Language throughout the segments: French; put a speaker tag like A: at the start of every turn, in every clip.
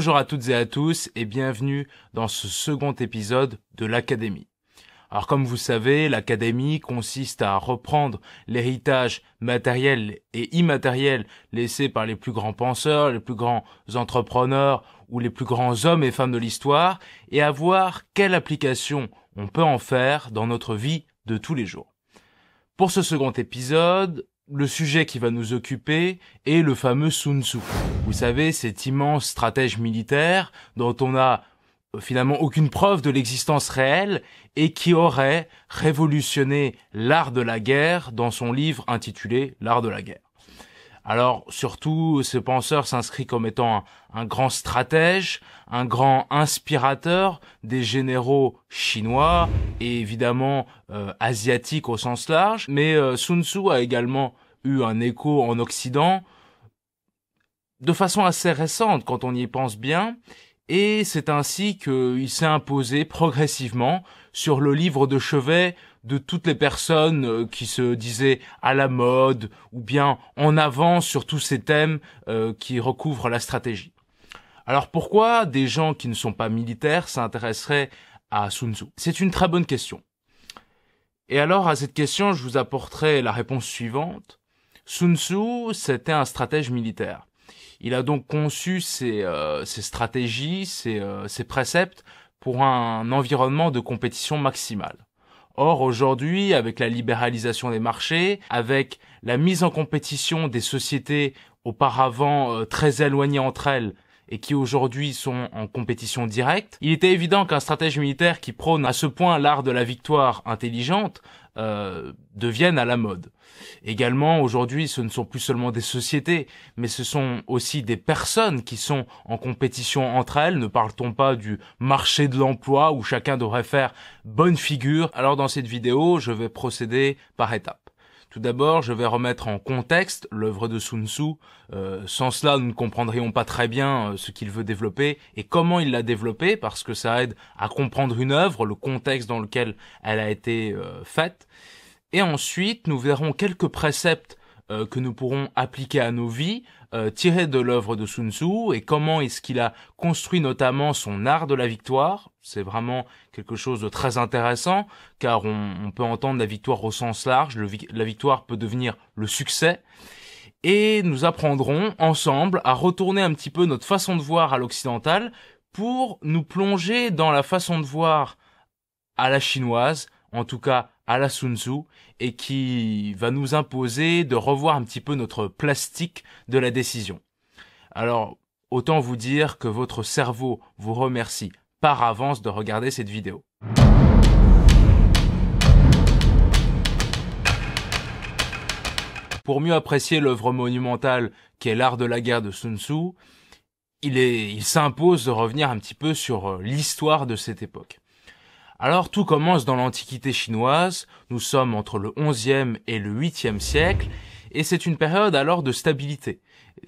A: Bonjour à toutes et à tous et bienvenue dans ce second épisode de l'Académie. Alors comme vous savez, l'Académie consiste à reprendre l'héritage matériel et immatériel laissé par les plus grands penseurs, les plus grands entrepreneurs ou les plus grands hommes et femmes de l'histoire et à voir quelle application on peut en faire dans notre vie de tous les jours. Pour ce second épisode, le sujet qui va nous occuper est le fameux Sun Tzu. Vous savez, cet immense stratège militaire dont on a euh, finalement aucune preuve de l'existence réelle et qui aurait révolutionné l'art de la guerre dans son livre intitulé L'art de la guerre. Alors surtout, ce penseur s'inscrit comme étant un, grand stratège, un grand inspirateur des généraux chinois et évidemment euh, asiatiques au sens large. Mais euh, Sun Tzu a également eu un écho en Occident de façon assez récente quand on y pense bien et c'est ainsi qu'il s'est imposé progressivement sur le livre de chevet de toutes les personnes euh, qui se disaient à la mode ou bien en avance sur tous ces thèmes euh, qui recouvrent la stratégie. Alors pourquoi des gens qui ne sont pas militaires s'intéresseraient à Sun Tzu C'est une très bonne question. Et alors à cette question, je vous apporterai la réponse suivante. Sun Tzu, c'était un stratège militaire. Il a donc conçu ses, euh, stratégies, euh, ses, préceptes pour un environnement de compétition maximale. Or, aujourd'hui, avec la libéralisation des marchés, avec la mise en compétition des sociétés auparavant euh, très éloignées entre elles et qui aujourd'hui sont en compétition directe, il était évident qu'un stratège militaire qui prône à ce point l'art de la victoire intelligente euh, deviennent à la mode. Également, aujourd'hui, ce ne sont plus seulement des sociétés, mais ce sont aussi des personnes qui sont en compétition entre elles. Ne parle-t-on pas du marché de l'emploi où chacun devrait faire bonne figure Alors dans cette vidéo, je vais procéder par étapes. Tout d'abord, je vais remettre en contexte l'œuvre de Sun Tzu. Euh, sans cela, nous ne comprendrions pas très bien euh, ce qu'il veut développer et comment il l'a développé, parce que ça aide à comprendre une œuvre, le contexte dans lequel elle a été euh, faite. Et ensuite, nous verrons quelques préceptes que nous pourrons appliquer à nos vies, euh, tiré de l'œuvre de Sun Tzu et comment est-ce qu'il a construit notamment son art de la victoire. C'est vraiment quelque chose de très intéressant car on, peut entendre la victoire au sens large, la victoire peut devenir le succès. Et nous apprendrons ensemble à retourner un petit peu notre façon de voir à l'occidental pour nous plonger dans la façon de voir à la chinoise, en tout cas à la Sun Tzu et qui va nous imposer de revoir un petit peu notre plastique de la décision. Alors, autant vous dire que votre cerveau vous remercie par avance de regarder cette vidéo. Pour mieux apprécier l'œuvre monumentale qu'est l'art de la guerre de Sun Tzu, il s'impose de revenir un petit peu sur euh, l'histoire de cette époque. Alors tout commence dans l'Antiquité chinoise, nous sommes entre le 11e et le 8e siècle, et c'est une période alors de stabilité.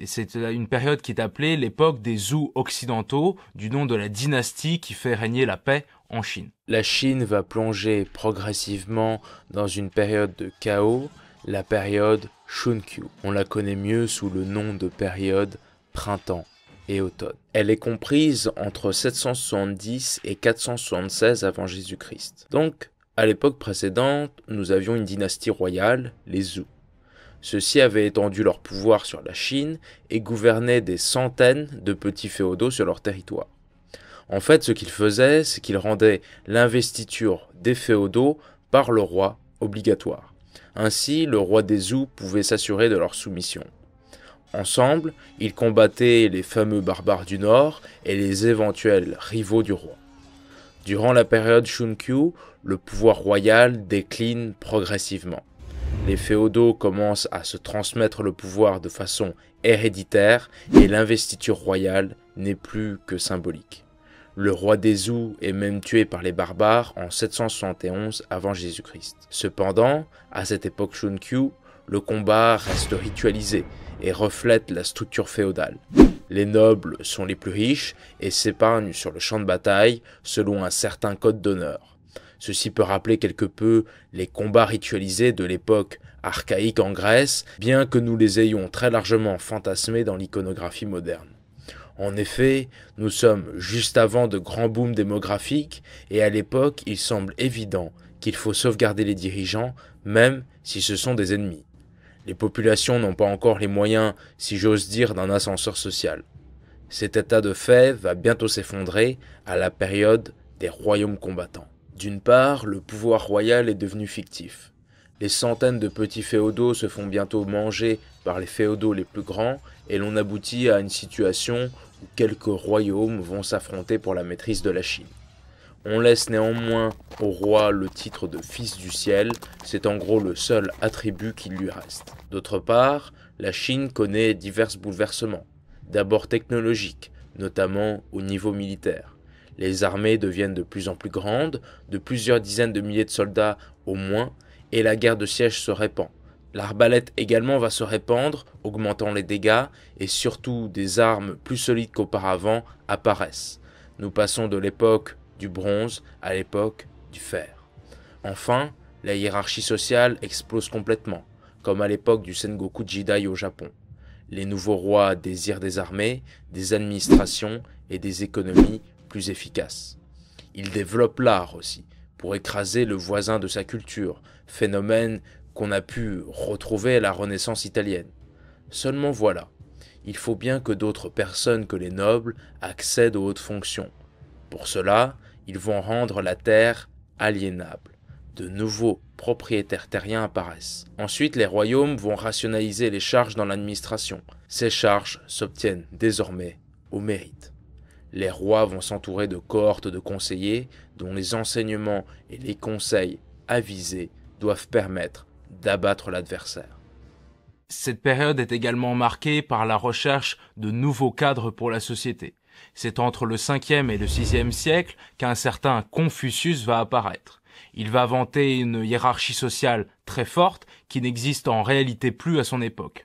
A: C'est une période qui est appelée l'époque des Zhou occidentaux, du nom de la dynastie qui fait régner la paix en Chine. La Chine va plonger progressivement dans une période de chaos, la période Shunqiu. On la connaît mieux sous le nom de période printemps elle est comprise entre 770 et 476 avant Jésus-Christ. Donc, à l'époque précédente, nous avions une dynastie royale, les Zhou. Ceux-ci avaient étendu leur pouvoir sur la Chine et gouvernaient des centaines de petits féodaux sur leur territoire. En fait, ce qu'ils faisaient, c'est qu'ils rendaient l'investiture des féodaux par le roi obligatoire. Ainsi, le roi des Zhou pouvait s'assurer de leur soumission. Ensemble, ils combattaient les fameux barbares du Nord et les éventuels rivaux du roi. Durant la période Shunkyu, le pouvoir royal décline progressivement. Les féodaux commencent à se transmettre le pouvoir de façon héréditaire et l'investiture royale n'est plus que symbolique. Le roi des Zhou est même tué par les barbares en 771 avant Jésus-Christ. Cependant, à cette époque Shunkyu, le combat reste ritualisé et reflète la structure féodale. Les nobles sont les plus riches et s'épargnent sur le champ de bataille selon un certain code d'honneur. Ceci peut rappeler quelque peu les combats ritualisés de l'époque archaïque en Grèce, bien que nous les ayons très largement fantasmés dans l'iconographie moderne. En effet, nous sommes juste avant de grands booms démographiques et à l'époque il semble évident qu'il faut sauvegarder les dirigeants, même si ce sont des ennemis. Les populations n'ont pas encore les moyens, si j'ose dire, d'un ascenseur social. Cet état de fait va bientôt s'effondrer à la période des royaumes combattants. D'une part, le pouvoir royal est devenu fictif. Les centaines de petits féodaux se font bientôt manger par les féodaux les plus grands et l'on aboutit à une situation où quelques royaumes vont s'affronter pour la maîtrise de la Chine. On laisse néanmoins au roi le titre de fils du ciel, c'est en gros le seul attribut qui lui reste. D'autre part, la Chine connaît divers bouleversements, d'abord technologiques, notamment au niveau militaire. Les armées deviennent de plus en plus grandes, de plusieurs dizaines de milliers de soldats au moins, et la guerre de siège se répand. L'arbalète également va se répandre, augmentant les dégâts, et surtout des armes plus solides qu'auparavant apparaissent. Nous passons de l'époque du bronze à l'époque du fer. Enfin, la hiérarchie sociale explose complètement, comme à l'époque du Sengoku Jidai au Japon. Les nouveaux rois désirent des armées, des administrations et des économies plus efficaces. Ils développent l'art aussi, pour écraser le voisin de sa culture, phénomène qu'on a pu retrouver à la Renaissance italienne. Seulement voilà, il faut bien que d'autres personnes que les nobles accèdent aux hautes fonctions. Pour cela, ils vont rendre la terre aliénable. De nouveaux propriétaires terriens apparaissent. Ensuite, les royaumes vont rationaliser les charges dans l'administration. Ces charges s'obtiennent désormais au mérite. Les rois vont s'entourer de cohortes de conseillers dont les enseignements et les conseils avisés doivent permettre d'abattre l'adversaire. Cette période est également marquée par la recherche de nouveaux cadres pour la société. C'est entre le 5e et le 6e siècle qu'un certain Confucius va apparaître. Il va vanter une hiérarchie sociale très forte qui n'existe en réalité plus à son époque.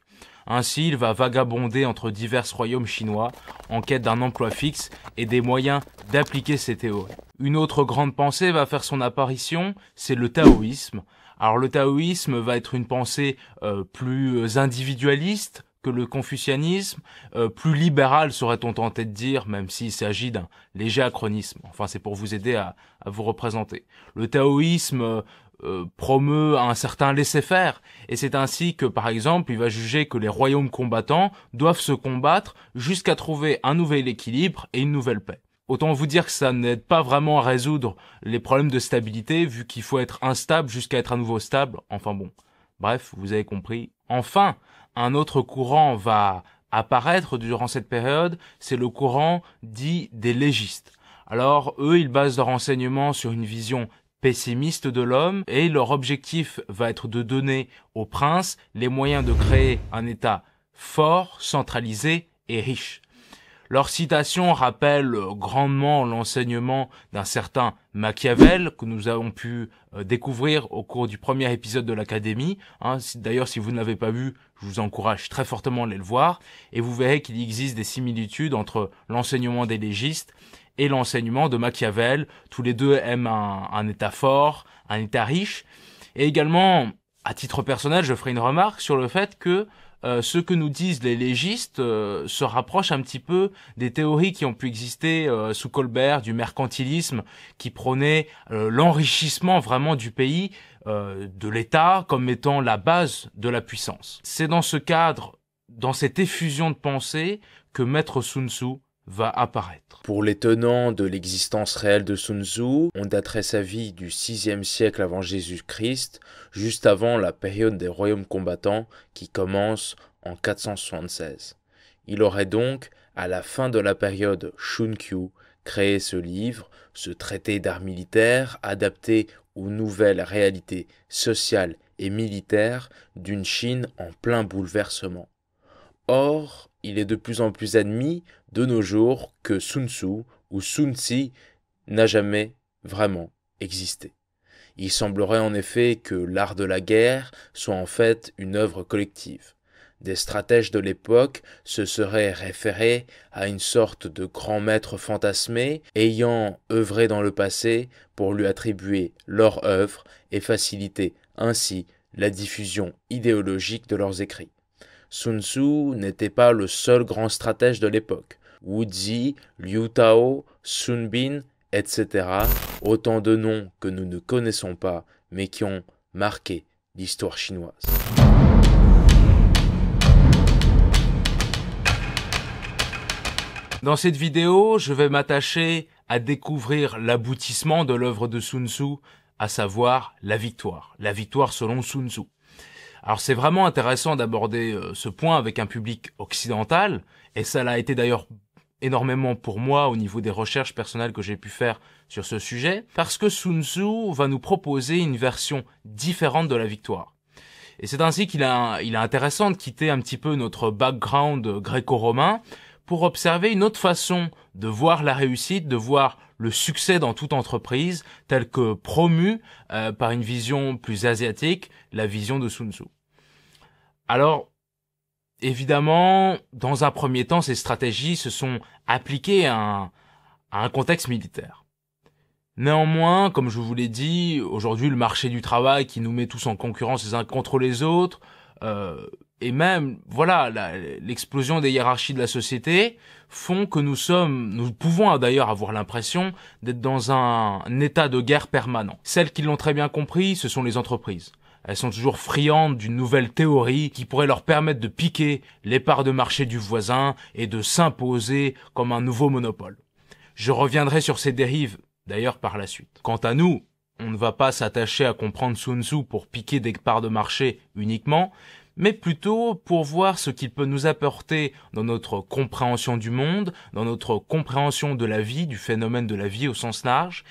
A: Ainsi, il va vagabonder entre divers royaumes chinois en quête d'un emploi fixe et des moyens d'appliquer ses théories. Une autre grande pensée va faire son apparition, c'est le taoïsme. Alors le taoïsme va être une pensée euh, plus euh, individualiste, que le confucianisme, euh, plus libéral serait-on tenté de dire, même s'il s'agit d'un léger acronisme. Enfin, c'est pour vous aider à, vous représenter. Le taoïsme euh, euh, promeut un certain laisser-faire, et c'est ainsi que, par exemple, il va juger que les royaumes combattants doivent se combattre jusqu'à trouver un nouvel équilibre et une nouvelle paix. Autant vous dire que ça n'aide pas vraiment à résoudre les problèmes de stabilité, vu qu'il faut être instable jusqu'à être à nouveau stable, enfin bon. Bref, vous avez compris. Enfin, un autre courant va apparaître durant cette période, c'est le courant dit des légistes. Alors eux, ils basent leur enseignement sur une vision pessimiste de l'homme et leur objectif va être de donner aux princes les moyens de créer un État fort, centralisé et riche. Leur citation rappelle euh, grandement l'enseignement d'un certain Machiavel que nous avons pu euh, découvrir au cours du premier épisode de l'Académie. Hein, d'ailleurs, si vous ne l'avez pas vu, je vous encourage très fortement à aller le voir. Et vous verrez qu'il existe des similitudes entre l'enseignement des légistes et l'enseignement de Machiavel. Tous les deux aiment un État fort, un État riche. Et également, à titre personnel, je ferai une remarque sur le fait que euh, ce que nous disent les légistes euh, se rapproche un petit peu des théories qui ont pu exister euh, sous Colbert, du mercantilisme, qui prônait l'enrichissement vraiment du pays, de l'État, comme étant la base de la puissance. C'est dans ce cadre, dans cette effusion de pensée, que Maître Sun Tzu va apparaître. Pour les tenants de l'existence réelle de Sun Tzu, on daterait sa vie du 6 siècle avant Jésus-Christ, juste avant la période des royaumes combattants qui commence en 476. Il aurait donc, à la fin de la période Shunkyu, créé ce livre, ce traité d'art militaire adapté aux nouvelles réalités sociales et militaires d'une Chine en plein bouleversement. Or, il est de plus en plus admis de nos jours que Sun Tzu ou Sun Tzu n'a jamais vraiment existé. Il semblerait en effet que l'art de la guerre soit en fait une œuvre collective. Des stratèges de l'époque se seraient référés à une sorte de grand maître fantasmé ayant œuvré dans le passé pour lui attribuer leur œuvre et faciliter ainsi la diffusion idéologique de leurs écrits. Sun Tzu n'était pas le seul grand stratège de l'époque. Wu Ji, Liu Tao, Sun Bin, etc. Autant de noms que nous ne connaissons pas, mais qui ont marqué l'histoire chinoise. Dans cette vidéo, je vais m'attacher à découvrir l'aboutissement de l'œuvre de Sun Tzu, à savoir la victoire, la victoire selon Sun Tzu. Alors c'est vraiment intéressant d'aborder euh, ce point avec un public occidental, et ça l'a été d'ailleurs énormément pour moi au niveau des recherches personnelles que j'ai pu faire sur ce sujet, parce que Sun Tzu va nous proposer une version différente de la victoire. Et c'est ainsi qu'il a, il est intéressant de quitter un petit peu notre background gréco-romain pour observer une autre façon de voir la réussite, de voir le succès dans toute entreprise, telle que promue euh, par une vision plus asiatique, la vision de Sun Tzu. Alors, évidemment, dans un premier temps, ces stratégies se sont appliquées à un, contexte militaire. Néanmoins, comme je vous l'ai dit, aujourd'hui le marché du travail qui nous met tous en concurrence les uns contre les autres, euh, et même voilà l'explosion des hiérarchies de la société font que nous sommes, nous pouvons d'ailleurs avoir l'impression d'être dans un, un état de guerre permanent. Celles qui l'ont très bien compris, ce sont les entreprises. Elles sont toujours friandes d'une nouvelle théorie qui pourrait leur permettre de piquer les parts de marché du voisin et de s'imposer comme un nouveau monopole. Je reviendrai sur ces dérives, d'ailleurs, par la suite. Quant à nous, on ne va pas s'attacher à comprendre Sun Tzu pour piquer des parts de marché uniquement, mais plutôt pour voir ce qu'il peut nous apporter dans notre compréhension du monde, dans notre compréhension de la vie, du phénomène de la vie au sens large,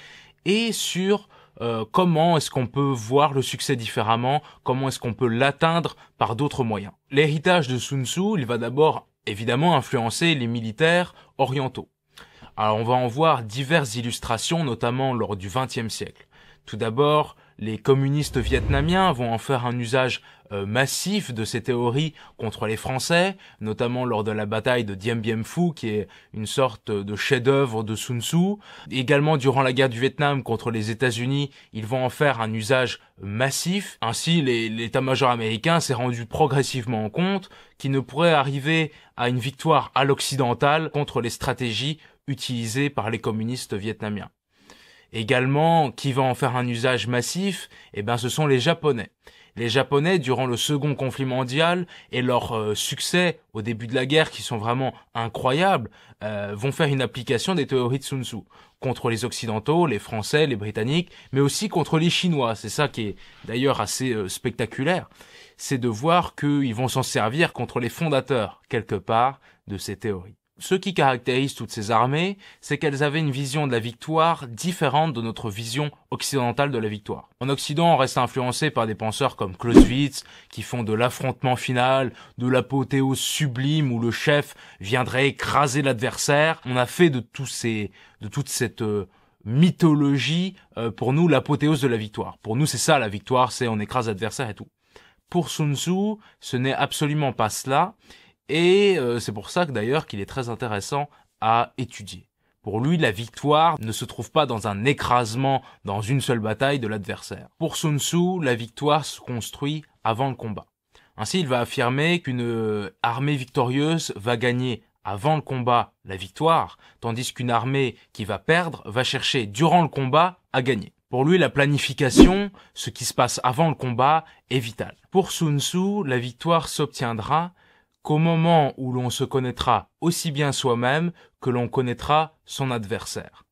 A: et sur euh, comment est-ce qu'on peut voir le succès différemment, comment est-ce qu'on peut l'atteindre par d'autres moyens. L'héritage de Sun Tzu, il va d'abord évidemment influencer les militaires orientaux. Alors on va en voir diverses illustrations, notamment lors du XXe siècle. Tout d'abord, les communistes vietnamiens vont en faire un usage euh, massif de ces théories contre les Français, notamment lors de la bataille de Diem Bien Phu, qui est une sorte de chef-d'œuvre de Sun Tzu. Également durant la guerre du Vietnam contre les États-Unis, ils vont en faire un usage massif. Ainsi, l'état-major américain s'est rendu progressivement en compte qu'il ne pourrait arriver à une victoire à l'occidental contre les stratégies utilisées par les communistes vietnamiens. Également, qui va en faire un usage massif Eh ben, ce sont les Japonais. Les Japonais, durant le second conflit mondial et leur euh, succès au début de la guerre, qui sont vraiment incroyables, euh, vont faire une application des théories de Sun Tzu contre les Occidentaux, les Français, les Britanniques, mais aussi contre les Chinois. C'est ça qui est d'ailleurs assez euh, spectaculaire, c'est de voir qu'ils vont s'en servir contre les fondateurs, quelque part, de ces théories. Ce qui caractérise toutes ces armées, c'est qu'elles avaient une vision de la victoire différente de notre vision occidentale de la victoire. En Occident, on reste influencé par des penseurs comme Clausewitz, qui font de l'affrontement final, de l'apothéose sublime où le chef viendrait écraser l'adversaire. On a fait de tous ces, de toute cette euh, mythologie, euh, pour nous, l'apothéose de la victoire. Pour nous, c'est ça la victoire, c'est on écrase l'adversaire et tout. Pour Sun Tzu, ce n'est absolument pas cela. Et euh, c'est pour ça que d'ailleurs qu'il est très intéressant à étudier. Pour lui, la victoire ne se trouve pas dans un écrasement, dans une seule bataille de l'adversaire. Pour Sun Tzu, la victoire se construit avant le combat. Ainsi, il va affirmer qu'une euh, armée victorieuse va gagner avant le combat la victoire, tandis qu'une armée qui va perdre va chercher durant le combat à gagner. Pour lui, la planification, ce qui se passe avant le combat, est vital. Pour Sun Tzu, la victoire s'obtiendra qu'au moment où l'on se connaîtra aussi bien soi-même que l'on connaîtra son adversaire.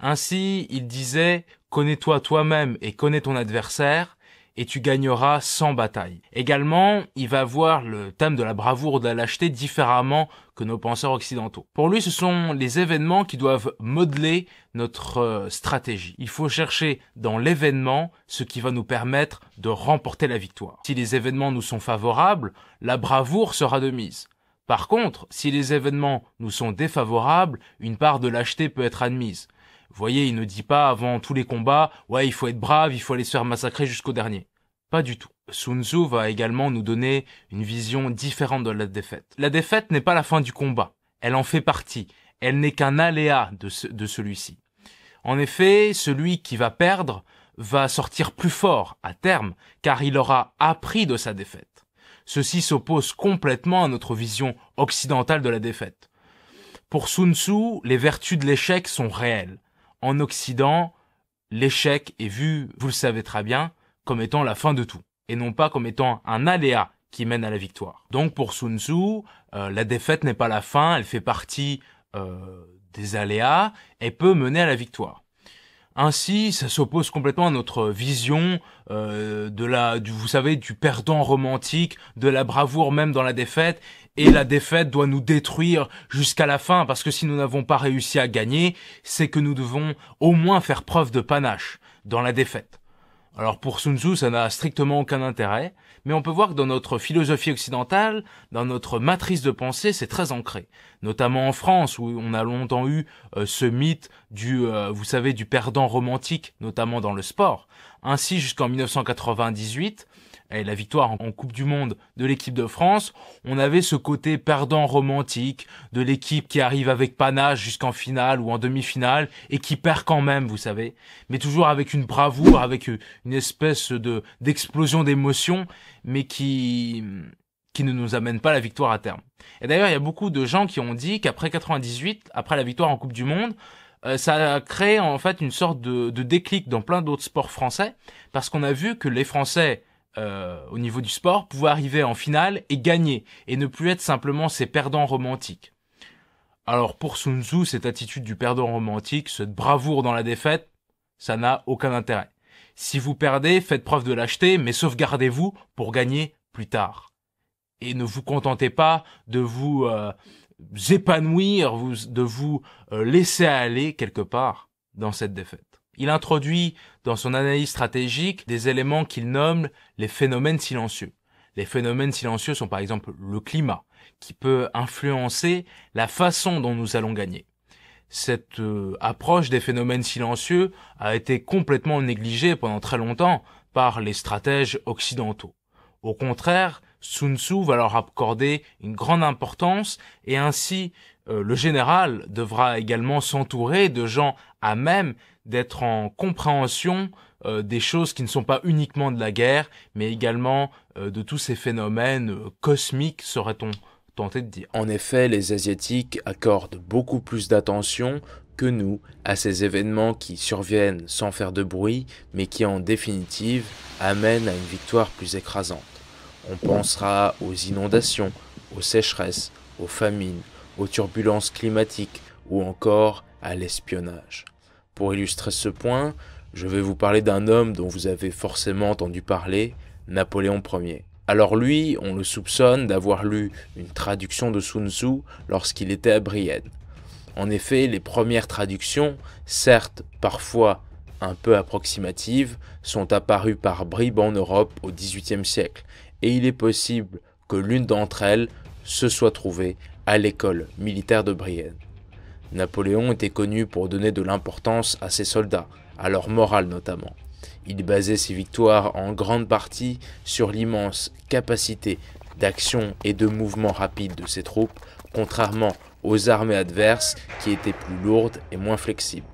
A: Ainsi, il disait, connais-toi toi-même et connais ton adversaire, et tu gagneras sans bataille. Également, il va voir le thème de la bravoure ou de la lâcheté différemment que nos penseurs occidentaux. Pour lui, ce sont les événements qui doivent modeler notre euh, stratégie. Il faut chercher dans l'événement ce qui va nous permettre de remporter la victoire. Si les événements nous sont favorables, la bravoure sera de mise. Par contre, si les événements nous sont défavorables, une part de lâcheté peut être admise. Vous voyez, il ne dit pas avant tous les combats, ouais, il faut être brave, il faut aller se faire massacrer jusqu'au dernier. Pas du tout. Sun Tzu va également nous donner une vision différente de la défaite. La défaite n'est pas la fin du combat. Elle en fait partie. Elle n'est qu'un aléa de, de celui-ci. En effet, celui qui va perdre va sortir plus fort à terme, car il aura appris de sa défaite. Ceci s'oppose complètement à notre vision occidentale de la défaite. Pour Sun Tzu, les vertus de l'échec sont réelles en Occident, l'échec est vu, vous le savez très bien, comme étant la fin de tout, et non pas comme étant un aléa qui mène à la victoire. Donc pour Sun Tzu, euh, la défaite n'est pas la fin, elle fait partie euh, des aléas et peut mener à la victoire. Ainsi, ça s'oppose complètement à notre vision euh, de la, du, vous savez, du perdant romantique, de la bravoure même dans la défaite. Et la défaite doit nous détruire jusqu'à la fin, parce que si nous n'avons pas réussi à gagner, c'est que nous devons au moins faire preuve de panache dans la défaite. Alors pour Sun Tzu, ça n'a strictement aucun intérêt mais on peut voir que dans notre philosophie occidentale, dans notre matrice de pensée, c'est très ancré. Notamment en France, où on a longtemps eu euh, ce mythe du, euh, vous savez, du perdant romantique, notamment dans le sport. Ainsi, jusqu'en 1998, et eh, la victoire en Coupe du Monde de l'équipe de France, on avait ce côté perdant romantique de l'équipe qui arrive avec panache jusqu'en finale ou en demi-finale et qui perd quand même, vous savez, mais toujours avec une bravoure, avec euh, une espèce de d'explosion d'émotion, mais qui qui ne nous amène pas la victoire à terme. Et d'ailleurs, il y a beaucoup de gens qui ont dit qu'après 98, après la victoire en Coupe du Monde, euh, ça a créé en fait une sorte de, de déclic dans plein d'autres sports français, parce qu'on a vu que les Français euh, au niveau du sport, pouvoir arriver en finale et gagner, et ne plus être simplement ces perdants romantiques. Alors pour Sun Tzu, cette attitude du perdant romantique, cette bravoure dans la défaite, ça n'a aucun intérêt. Si vous perdez, faites preuve de lâcheté, mais sauvegardez-vous pour gagner plus tard. Et ne vous contentez pas de vous euh, épanouir, vous, de vous euh, laisser aller quelque part dans cette défaite. Il introduit dans son analyse stratégique des éléments qu'il nomme les phénomènes silencieux. Les phénomènes silencieux sont par exemple le climat, qui peut influencer la façon dont nous allons gagner. Cette euh, approche des phénomènes silencieux a été complètement négligée pendant très longtemps par les stratèges occidentaux. Au contraire, Sun Tzu va leur accorder une grande importance et ainsi euh, le général devra également s'entourer de gens à même d'être en compréhension euh, des choses qui ne sont pas uniquement de la guerre, mais également euh, de tous ces phénomènes euh, cosmiques, serait-on tenté de dire. En effet, les Asiatiques accordent beaucoup plus d'attention que nous à ces événements qui surviennent sans faire de bruit, mais qui en définitive amènent à une victoire plus écrasante. On pensera aux inondations, aux sécheresses, aux famines, aux turbulences climatiques ou encore à l'espionnage. Pour illustrer ce point, je vais vous parler d'un homme dont vous avez forcément entendu parler, Napoléon Ier. Alors lui, on le soupçonne d'avoir lu une traduction de Sun Tzu lorsqu'il était à Brienne. En effet, les premières traductions, certes parfois un peu approximatives, sont apparues par bribes en Europe au XVIIIe siècle, et il est possible que l'une d'entre elles se soit trouvée à l'école militaire de Brienne. Napoléon était connu pour donner de l'importance à ses soldats, à leur morale notamment. Il basait ses victoires en grande partie sur l'immense capacité d'action et de mouvement rapide de ses troupes, contrairement aux armées adverses qui étaient plus lourdes et moins flexibles.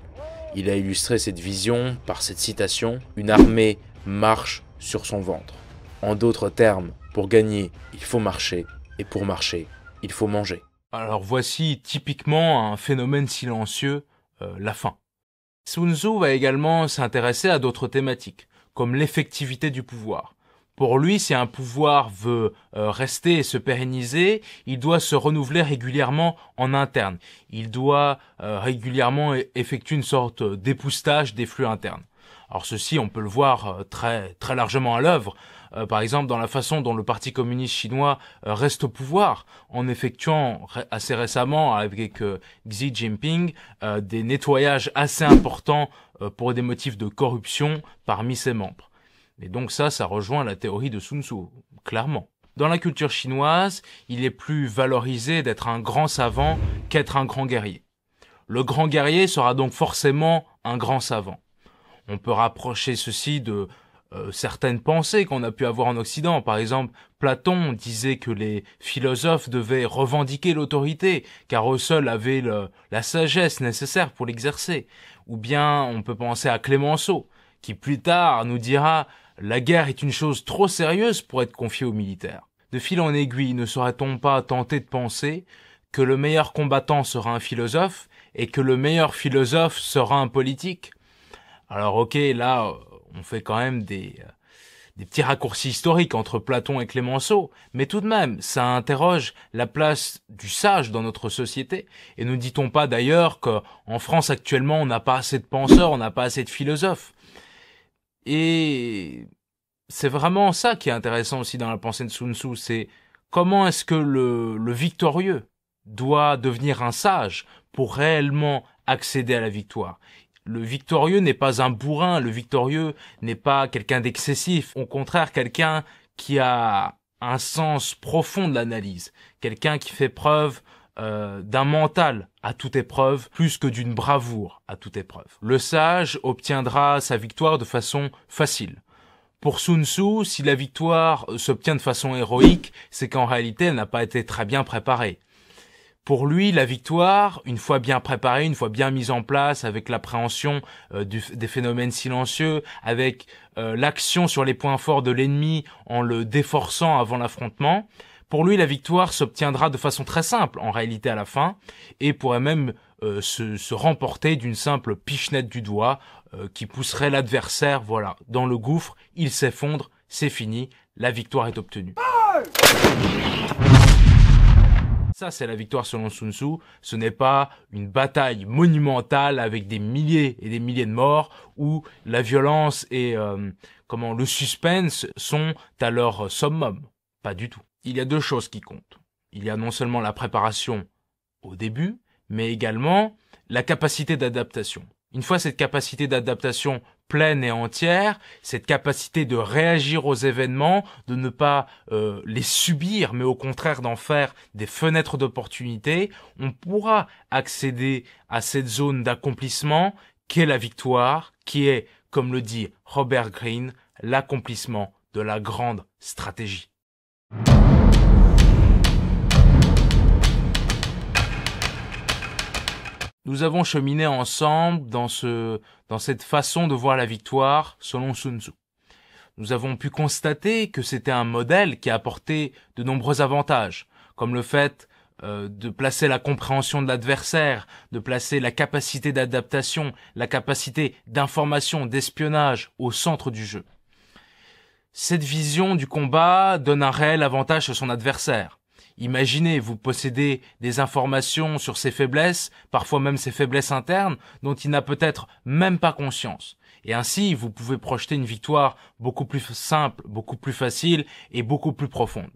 A: Il a illustré cette vision par cette citation Une armée marche sur son ventre. En d'autres termes, pour gagner, il faut marcher, et pour marcher, il faut manger. Alors voici typiquement un phénomène silencieux, euh, la fin. Sun Tzu va également s'intéresser à d'autres thématiques, comme l'effectivité du pouvoir. Pour lui, si un pouvoir veut euh, rester et se pérenniser, il doit se renouveler régulièrement en interne. Il doit euh, régulièrement e-, effectuer une sorte d'époustage des flux internes. Alors ceci, on peut le voir euh, très très largement à l'œuvre. Euh, par exemple, dans la façon dont le Parti communiste chinois euh, reste au pouvoir, en effectuant assez récemment avec Xi Jinping des nettoyages assez importants pour des motifs de corruption parmi ses membres. Et donc ça, ça rejoint la théorie de Sun Tzu, clairement. Dans la culture chinoise, il est plus valorisé d'être un grand savant qu'être un grand guerrier. Le grand guerrier sera donc forcément un grand savant on peut rapprocher ceci de euh, certaines pensées qu'on a pu avoir en Occident. Par exemple, Platon disait que les philosophes devaient revendiquer l'autorité, car eux seuls avaient la sagesse nécessaire pour l'exercer. Ou bien on peut penser à Clémenceau, qui plus tard nous dira La guerre est une chose trop sérieuse pour être confiée aux militaires. De fil en aiguille, ne serait on pas tenté de penser que le meilleur combattant sera un philosophe et que le meilleur philosophe sera un politique alors ok, là, euh, on fait quand même euh, des, petits raccourcis historiques entre Platon et Clémenceau, mais tout de même, ça interroge la place du sage dans notre société. Et ne dit-on pas d'ailleurs qu'en France actuellement, on n'a pas assez de penseurs, on n'a pas assez de philosophes. Et c'est vraiment ça qui est intéressant aussi dans la pensée de Sun Tzu, c'est comment est-ce que le, le victorieux doit devenir un sage pour réellement accéder à la victoire le victorieux n'est pas un bourrin, le victorieux n'est pas quelqu'un d'excessif, au contraire quelqu'un qui a un sens profond de l'analyse, quelqu'un qui fait preuve euh, d'un mental à toute épreuve plus que d'une bravoure à toute épreuve. Le sage obtiendra sa victoire de façon facile. Pour Sun Tzu, si la victoire euh, s'obtient de façon héroïque, c'est qu'en réalité elle n'a pas été très bien préparée. Pour lui, la victoire, une fois bien préparée, une fois bien mise en place, avec l'appréhension euh, des phénomènes silencieux, avec euh, l'action sur les points forts de l'ennemi en le déforçant avant l'affrontement, pour lui, la victoire s'obtiendra de façon très simple, en réalité à la fin, et pourrait même euh, se, se, remporter d'une simple pichenette du doigt qui pousserait l'adversaire, voilà, dans le gouffre, il s'effondre, c'est fini, la victoire est obtenue. Ça, c'est la victoire selon Sun Tzu. Ce n'est pas une bataille monumentale avec des milliers et des milliers de morts où la violence et euh, comment le suspense sont à leur summum. Pas du tout. Il y a deux choses qui comptent. Il y a non seulement la préparation au début, mais également la capacité d'adaptation. Une fois cette capacité d'adaptation pleine et entière, cette capacité de réagir aux événements, de ne pas euh, les subir, mais au contraire d'en faire des fenêtres d'opportunité, on pourra accéder à cette zone d'accomplissement qu'est la victoire, qui est, comme le dit Robert Greene, l'accomplissement de la grande stratégie. Nous avons cheminé ensemble dans ce, dans cette façon de voir la victoire, selon Sun Tzu. Nous avons pu constater que c'était un modèle qui apportait apporté de nombreux avantages, comme le fait euh, de placer la compréhension de l'adversaire, de placer la capacité d'adaptation, la capacité d'information, d'espionnage au centre du jeu. Cette vision du combat donne un réel avantage à son adversaire Imaginez, vous possédez des informations sur ses faiblesses, parfois même ses faiblesses internes, dont il n'a peut-être même pas conscience. Et ainsi, vous pouvez projeter une victoire beaucoup plus simple, beaucoup plus facile et beaucoup plus profonde.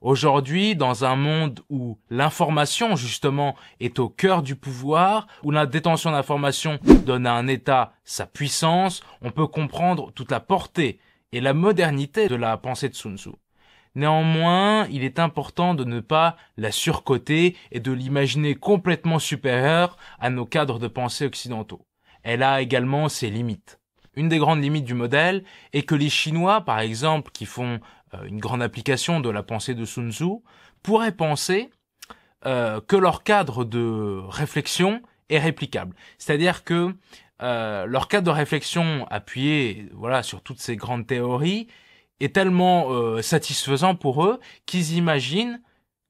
A: Aujourd'hui, dans un monde où l'information, justement, est au cœur du pouvoir, où la détention d'informations donne à un État sa puissance, on peut comprendre toute la portée et la modernité de la pensée de Sun Tzu. Néanmoins, il est important de ne pas la surcoter et de l'imaginer complètement supérieure à nos cadres de pensée occidentaux. Elle a également ses limites. Une des grandes limites du modèle est que les Chinois, par exemple, qui font euh, une grande application de la pensée de Sun Tzu, pourraient penser euh, que leur cadre de réflexion est réplicable. C'est-à-dire que euh, leur cadre de réflexion appuyé voilà sur toutes ces grandes théories est tellement euh, satisfaisant pour eux qu'ils imaginent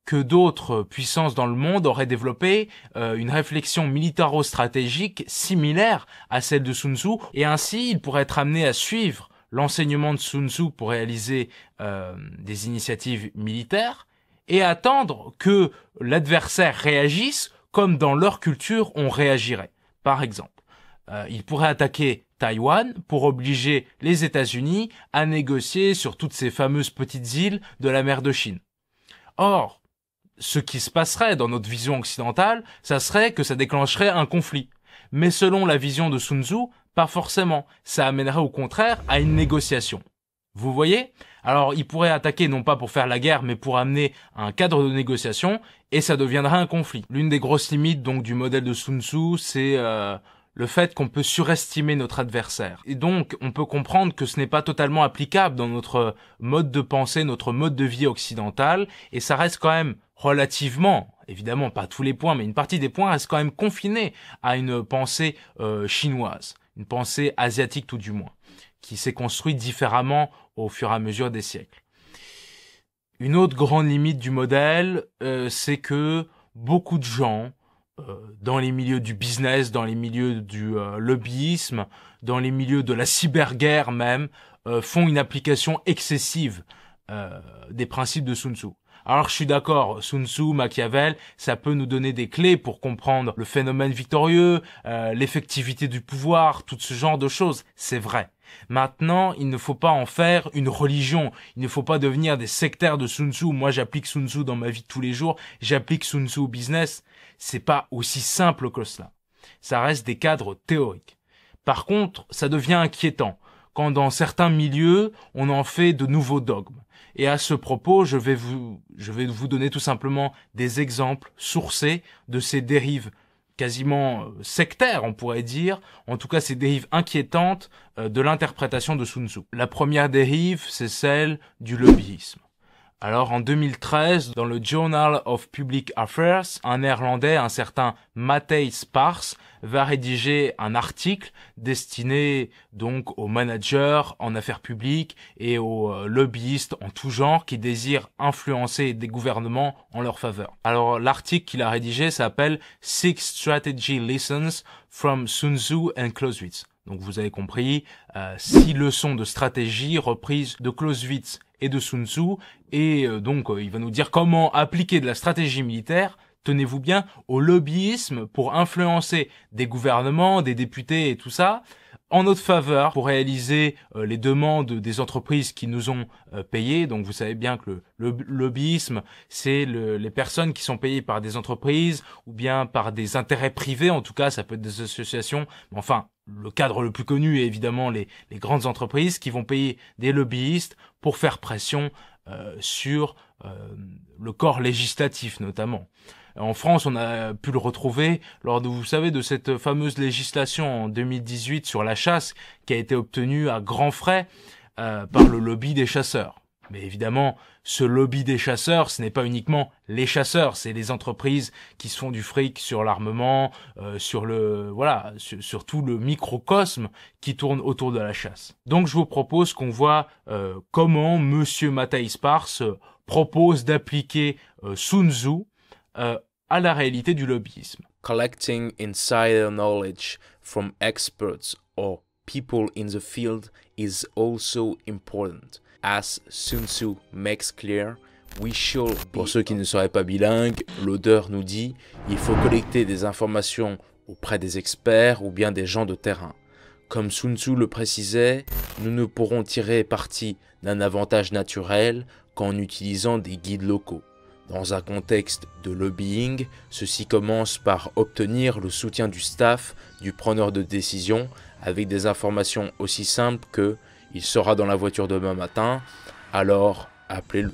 A: que d'autres puissances dans le monde auraient développé euh, une réflexion militaro-stratégique similaire à celle de Sun Tzu, et ainsi ils pourraient être amenés à suivre l'enseignement de Sun Tzu pour réaliser euh, des initiatives militaires, et attendre que l'adversaire réagisse comme dans leur culture on réagirait, par exemple. Euh, il pourrait attaquer Taïwan pour obliger les États-Unis à négocier sur toutes ces fameuses petites îles de la mer de Chine. Or, ce qui se passerait dans notre vision occidentale, ça serait que ça déclencherait un conflit. Mais selon la vision de Sun Tzu, pas forcément. Ça amènerait au contraire à une négociation. Vous voyez Alors, il pourrait attaquer non pas pour faire la guerre, mais pour amener un cadre de négociation, et ça deviendrait un conflit. L'une des grosses limites donc du modèle de Sun Tzu, c'est euh, le fait qu'on peut surestimer notre adversaire. Et donc, on peut comprendre que ce n'est pas totalement applicable dans notre mode de pensée, notre mode de vie occidental, et ça reste quand même relativement, évidemment pas tous les points, mais une partie des points reste quand même confinée à une pensée euh, chinoise, une pensée asiatique tout du moins, qui s'est construite différemment au fur et à mesure des siècles. Une autre grande limite du modèle, euh, c'est que beaucoup de gens euh, dans les milieux du business, dans les milieux du euh, lobbyisme, dans les milieux de la cyberguerre même, euh, font une application excessive des principes de Sun Tzu. Alors je suis d'accord, Sun Tzu, Machiavel, ça peut nous donner des clés pour comprendre le phénomène victorieux, l'effectivité du pouvoir, tout ce genre de choses, c'est vrai. Maintenant, il ne faut pas en faire une religion, il ne faut pas devenir des sectaires de Sun Tzu. Moi j'applique Sun Tzu dans ma vie de tous les jours, j'applique Sun Tzu au business, c'est pas aussi simple que cela. Ça reste des cadres théoriques. Par contre, ça devient inquiétant quand dans certains milieux, on en fait de nouveaux dogmes. Et à ce propos, je vais vous, je vais vous donner tout simplement des exemples sourcés de ces dérives quasiment euh, sectaires, on pourrait dire, en tout cas ces dérives inquiétantes euh, de l'interprétation de Sun Tzu. La première dérive, c'est celle du lobbyisme. Alors en 2013, dans le Journal of Public Affairs, un néerlandais, un certain Matthijs Spars, va rédiger un article destiné donc aux managers en affaires publiques et aux euh, lobbyistes en tout genre qui désirent influencer des gouvernements en leur faveur. Alors l'article qu'il a rédigé s'appelle Six Strategy Lessons from Sun Tzu and Clausewitz. Donc vous avez compris, euh, six leçons de stratégie reprises de Clausewitz et de Sun Tzu, et euh, donc euh, il va nous dire comment appliquer de la stratégie militaire, tenez-vous bien, au lobbyisme pour influencer des gouvernements, des députés et tout ça, en notre faveur pour réaliser euh, les demandes des entreprises qui nous ont euh, payés. Donc vous savez bien que le, lobbyisme, c'est les personnes qui sont payées par des entreprises ou bien par des intérêts privés. En tout cas, ça peut être des associations. enfin, le cadre le plus connu est évidemment les, grandes entreprises qui vont payer des lobbyistes pour faire pression euh, sur le corps législatif notamment. En France, on a pu le retrouver lors de, vous savez, de cette fameuse législation en 2018 sur la chasse qui a été obtenue à grands frais euh, par le lobby des chasseurs. Mais évidemment, ce lobby des chasseurs, ce n'est pas uniquement les chasseurs, c'est les entreprises qui se font du fric sur l'armement, euh, sur le voilà, sur, tout le microcosme qui tourne autour de la chasse. Donc je vous propose qu'on voit euh, comment Monsieur Matthijs Pars propose d'appliquer euh, Sun Tzu à la réalité du lobbyisme. Collecting insider knowledge from experts or people in the field is also important. As Sun Tzu makes clear, we shall Pour ceux qui ne seraient pas bilingues, l'odeur nous dit il faut collecter des informations auprès des experts ou bien des gens de terrain. Comme Sun Tzu le précisait, nous ne pourrons tirer parti d'un avantage naturel qu'en utilisant des guides locaux. Dans un contexte de lobbying, ceci commence par obtenir le soutien du staff, du preneur de décision, avec des informations aussi simples que il sera dans la voiture demain matin, alors appelez-le.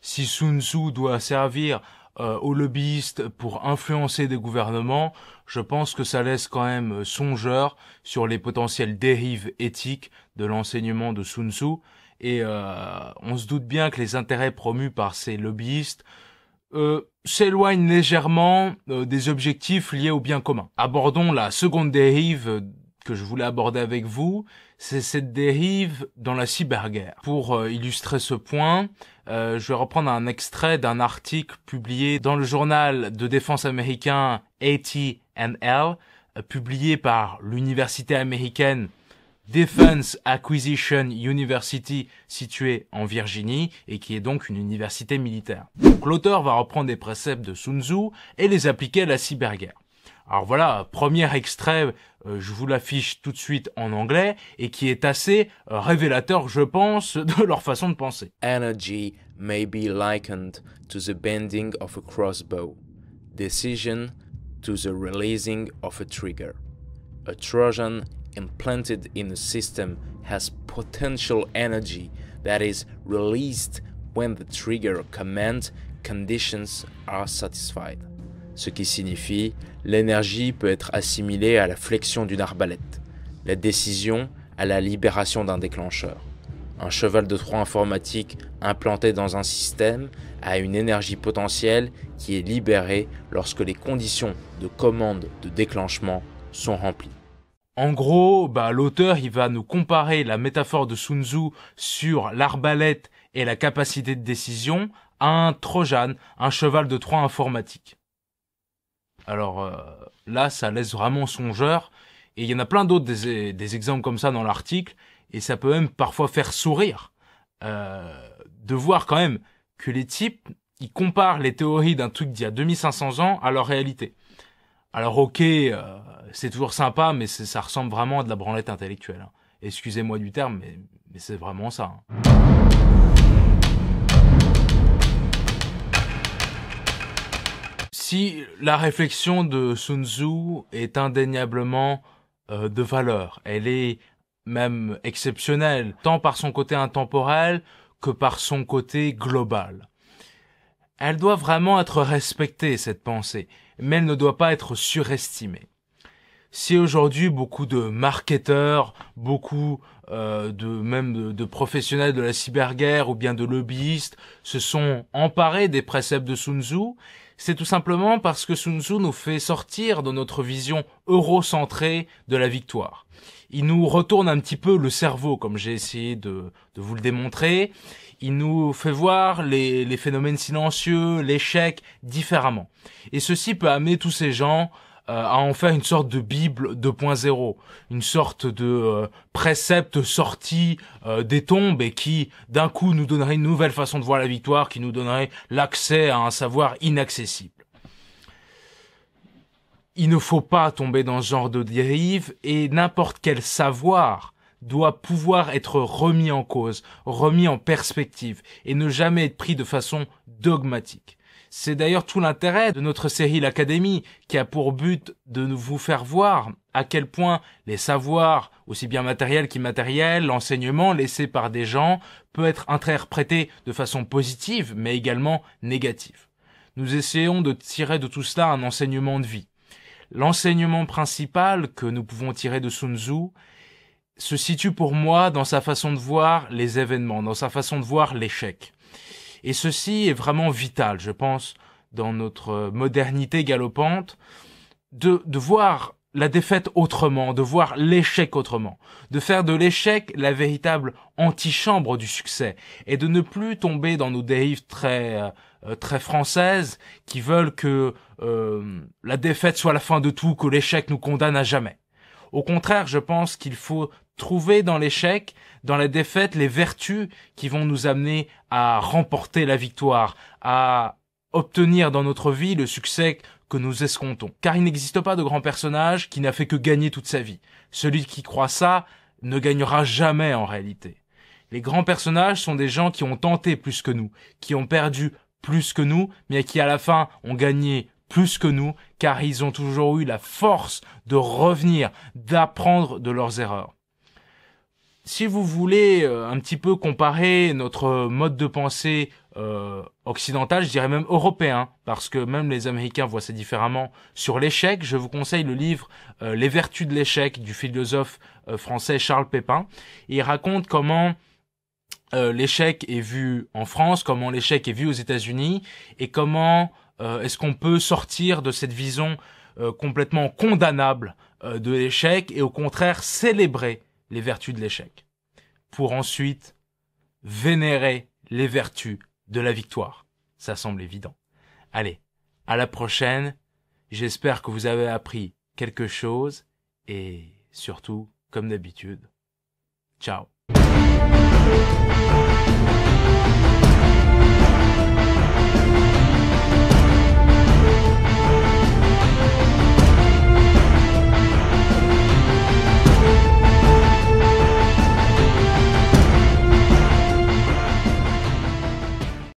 A: Si Sun Tzu doit servir euh, aux lobbyistes pour influencer des gouvernements, je pense que ça laisse quand même euh, songeur sur les potentielles dérives éthiques de l'enseignement de Sun Tzu et euh, on se doute bien que les intérêts promus par ces lobbyistes euh, s'éloignent légèrement euh, des objectifs liés au bien commun. Abordons la seconde dérive que je voulais aborder avec vous, c'est cette dérive dans la cyberguerre. Pour illustrer ce point, je vais reprendre un extrait d'un article publié dans le journal de défense américain AT&L, publié par l'université américaine Defense Acquisition University située en Virginie et qui est donc une université militaire. l'auteur va reprendre des préceptes de Sun Tzu et les appliquer à la cyberguerre. Alors voilà, premier extrait, euh, je vous l'affiche tout de suite en anglais et qui est assez euh, révélateur, je pense, de leur façon de penser. Energy may be likened to the bending of a crossbow. Decision to the releasing of a trigger. A Trojan implanted in the system has potential energy that is released when the trigger command conditions are satisfied. Ce qui signifie l'énergie peut être assimilée à la flexion d'une arbalète, la décision à la libération d'un déclencheur. Un cheval de trois informatique implanté dans un système a une énergie potentielle qui est libérée lorsque les conditions de commande de déclenchement sont remplies. En gros, bah, l'auteur, il va nous comparer la métaphore de Sun Tzu sur l'arbalète et la capacité de décision à un Trojan, un cheval de Troie informatique. Alors euh, là, ça laisse vraiment songeur, et il y en a plein d'autres des, des, exemples comme ça dans l'article, et ça peut même parfois faire sourire euh, de voir quand même que les types, ils comparent les théories d'un truc d'il y a 2500 ans à leur réalité. Alors ok, euh, c'est toujours sympa, mais ça ressemble vraiment à de la branlette intellectuelle. Hein. Excusez-moi du terme, mais, c'est vraiment ça. Hein. Si la réflexion de Sun Tzu est indéniablement euh, de valeur, elle est même exceptionnelle, tant par son côté intemporel que par son côté global. Elle doit vraiment être respectée, cette pensée mais elle ne doit pas être surestimée. Si aujourd'hui beaucoup de marketeurs, beaucoup euh, de même de, de, professionnels de la cyberguerre ou bien de lobbyistes se sont emparés des préceptes de Sun Tzu c'est tout simplement parce que Sun Tzu nous fait sortir de notre vision eurocentrée de la victoire. Il nous retourne un petit peu le cerveau, comme j'ai essayé de, vous le démontrer. Il nous fait voir les phénomènes silencieux, l'échec, différemment. Et ceci peut amener tous ces gens à en faire une sorte de Bible 2.0, une sorte de euh, précepte sorti euh, des tombes et qui d'un coup nous donnerait une nouvelle façon de voir la victoire, qui nous donnerait l'accès à un savoir inaccessible. Il ne faut pas tomber dans ce genre de dérive et n'importe quel savoir doit pouvoir être remis en cause, remis en perspective, et ne jamais être pris de façon dogmatique. C'est d'ailleurs tout l'intérêt de notre série L'Académie, qui a pour but de vous faire voir à quel point les savoirs, aussi bien matériels qu'immatériels, l'enseignement laissé par des gens, peut être interprété de façon positive, mais également négative. Nous essayons de tirer de tout cela un enseignement de vie. L'enseignement principal que nous pouvons tirer de Sun Tzu se situe pour moi dans sa façon de voir les événements, dans sa façon de voir l'échec. Et ceci est vraiment vital, je pense, dans notre modernité galopante, de, voir la défaite autrement, de voir l'échec autrement, de faire de l'échec la véritable antichambre du succès, et de ne plus tomber dans nos dérives très euh, euh, très françaises qui veulent que euh, la défaite soit la fin de tout, que l'échec nous condamne à jamais. Au contraire, je pense qu'il faut trouver dans l'échec, dans la défaite, les vertus qui vont nous amener à remporter la victoire, à obtenir dans notre vie le succès que nous escomptons. Car il n'existe pas de grand personnage qui n'a fait que gagner toute sa vie. Celui qui croit ça ne gagnera jamais en réalité. Les grands personnages sont des gens qui ont tenté plus que nous, qui ont perdu plus que nous, mais qui à la fin ont gagné plus que nous, car ils ont toujours eu la force de revenir, d'apprendre de leurs erreurs. Si vous voulez euh, un petit peu comparer notre mode de pensée euh, occidental, je dirais même européen, parce que même les Américains voient ça différemment. Sur l'échec, je vous conseille le livre euh, Les vertus de l'échec du philosophe français Charles Pépin. il raconte comment l'échec est vu en France, comment l'échec est vu aux États-Unis, et comment euh, est-ce qu'on peut sortir de cette vision euh, complètement condamnable euh, de l'échec et au contraire célébrer les vertus de l'échec pour ensuite vénérer les vertus de la victoire Ça semble évident. Allez, à la prochaine. J'espère que vous avez appris quelque chose et surtout, comme d'habitude, ciao.